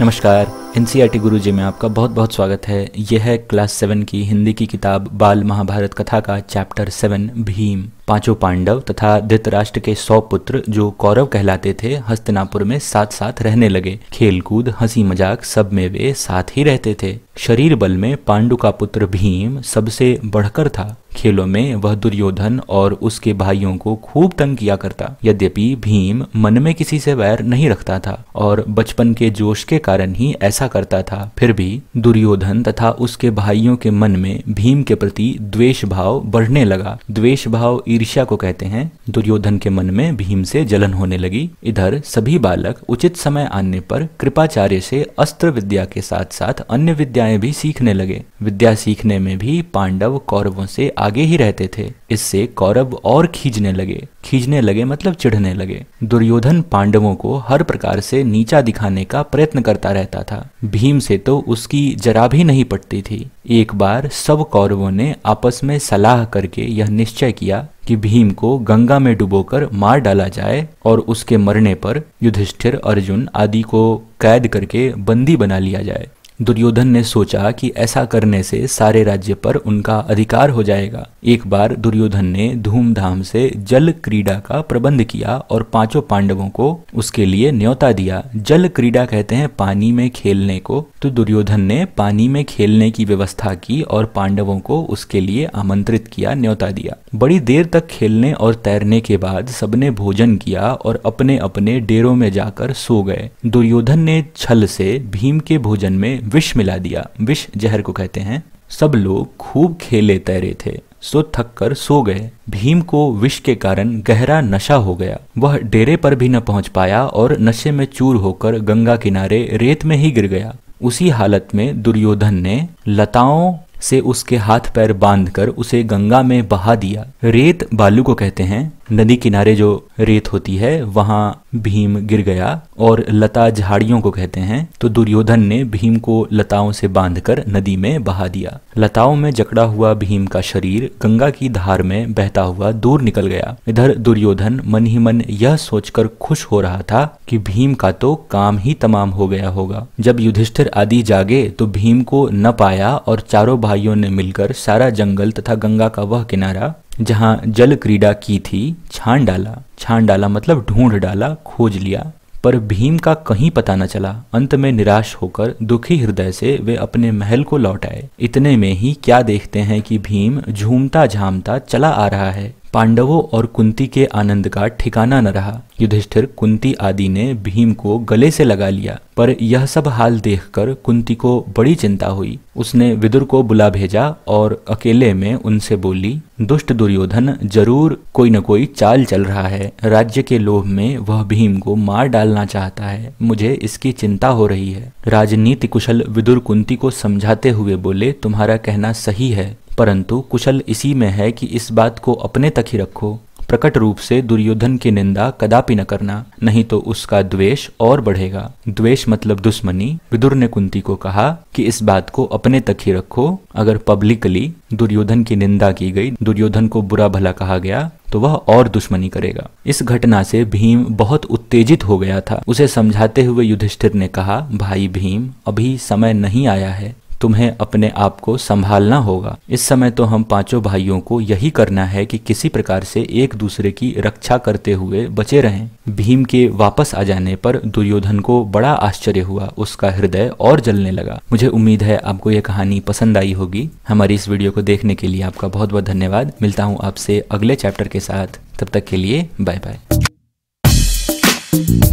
नमस्कार एन गुरु गुरुजी में आपका बहुत बहुत स्वागत है यह है क्लास सेवन की हिंदी की किताब बाल महाभारत कथा का चैप्टर सेवन भीम पांचों पांडव तथा धृतराष्ट्र के सौ पुत्र जो कौरव कहलाते थे हस्तनापुर में साथ साथ रहने लगे खेलकूद हंसी मजाक सब में वे साथ ही रहते थे शरीर बल में पांडु का पुत्र भीम सबसे बढ़कर था खेलों में वह दुर्योधन और उसके भाइयों को खूब तंग किया करता यद्यपि भीम मन में किसी से वैर नहीं रखता था और बचपन के जोश के कारण ही ऐसा अच्छा करता था फिर भी दुर्योधन तथा उसके भाइयों के मन में भीम के प्रति द्वेष भाव बढ़ने लगा द्वेष भाव ईर्ष्या को कहते हैं दुर्योधन के मन में भीम से जलन होने लगी इधर सभी बालक उचित समय आने पर कृपाचार्य से अस्त्र विद्या के साथ साथ अन्य विद्याएं भी सीखने लगे विद्या सीखने में भी पांडव कौरवों से आगे ही रहते थे इससे कौरव और खींचने लगे खींचने लगे मतलब चिढ़ने लगे दुर्योधन पांडवों को हर प्रकार से नीचा दिखाने का प्रयत्न करता रहता था भीम से तो उसकी जरा भी नहीं पटती थी एक बार सब कौरवों ने आपस में सलाह करके यह निश्चय किया कि भीम को गंगा में डुबोकर मार डाला जाए और उसके मरने पर युधिष्ठिर अर्जुन आदि को कैद करके बंदी बना लिया जाए दुर्योधन ने सोचा कि ऐसा करने से सारे राज्य पर उनका अधिकार हो जाएगा एक बार दुर्योधन ने धूमधाम से जल क्रीड़ा का प्रबंध किया और पांचों पांडवों को उसके लिए न्योता दिया जल क्रीड़ा कहते हैं पानी में खेलने को तो दुर्योधन ने पानी में खेलने की व्यवस्था की और पांडवों को उसके लिए आमंत्रित किया न्योता दिया बड़ी देर तक खेलने और तैरने के बाद सबने भोजन किया और अपने अपने डेरों में जाकर सो गए दुर्योधन ने छल से भीम के भोजन में विष मिला दिया विष जहर को कहते हैं सब लोग खूब खेले तैरे थे सो थक कर सो गए भीम को विष के कारण गहरा नशा हो गया वह डेरे पर भी न पहुंच पाया और नशे में चूर होकर गंगा किनारे रेत में ही गिर गया उसी हालत में दुर्योधन ने लताओं से उसके हाथ पैर बांधकर उसे गंगा में बहा दिया रेत बालू को कहते हैं नदी किनारे जो रेत होती है वहां भीम गिर गया और लता झाड़ियों को कहते हैं तो दुर्योधन ने भीम को लताओं से बांधकर नदी में बहा दिया लताओं में जकड़ा हुआ भीम का शरीर गंगा की धार में बहता हुआ दूर निकल गया इधर दुर्योधन मन ही मन यह सोचकर खुश हो रहा था कि भीम का तो काम ही तमाम हो गया होगा जब युधिष्ठिर आदि जागे तो भीम को न पाया और चारों भाइयों ने मिलकर सारा जंगल तथा गंगा का वह किनारा जहाँ जल क्रीड़ा की थी छान डाला छान डाला मतलब ढूंढ डाला खोज लिया पर भीम का कहीं पता न चला अंत में निराश होकर दुखी हृदय से वे अपने महल को लौट आए इतने में ही क्या देखते हैं कि भीम झूमता झामता चला आ रहा है पांडवों और कुंती के आनंद का ठिकाना न रहा युधिष्ठिर कुंती आदि ने भीम को गले से लगा लिया पर यह सब हाल देखकर कुंती को बड़ी चिंता हुई उसने विदुर को बुला भेजा और अकेले में उनसे बोली दुष्ट दुर्योधन जरूर कोई न कोई चाल चल रहा है राज्य के लोभ में वह भीम को मार डालना चाहता है मुझे इसकी चिंता हो रही है राजनीति कुशल विदुर कुंती को समझाते हुए बोले तुम्हारा कहना सही है परंतु कुशल इसी में है कि इस बात को अपने तक ही रखो प्रकट रूप से दुर्योधन की निंदा कदापि न करना नहीं तो उसका द्वेष और बढ़ेगा द्वेष मतलब दुश्मनी विदुर ने कुंती को कहा कि इस बात को अपने तक ही रखो अगर पब्लिकली दुर्योधन की निंदा की गई दुर्योधन को बुरा भला कहा गया तो वह और दुश्मनी करेगा इस घटना से भीम बहुत उत्तेजित हो गया था उसे समझाते हुए युधिष्ठिर ने कहा भाई भीम अभी समय नहीं आया है तुम्हें अपने आप को संभालना होगा इस समय तो हम पांचों भाइयों को यही करना है कि किसी प्रकार से एक दूसरे की रक्षा करते हुए बचे रहें भीम के वापस आ जाने पर दुर्योधन को बड़ा आश्चर्य हुआ उसका हृदय और जलने लगा मुझे उम्मीद है आपको यह कहानी पसंद आई होगी हमारी इस वीडियो को देखने के लिए आपका बहुत बहुत धन्यवाद मिलता हूँ आपसे अगले चैप्टर के साथ तब तक के लिए बाय बाय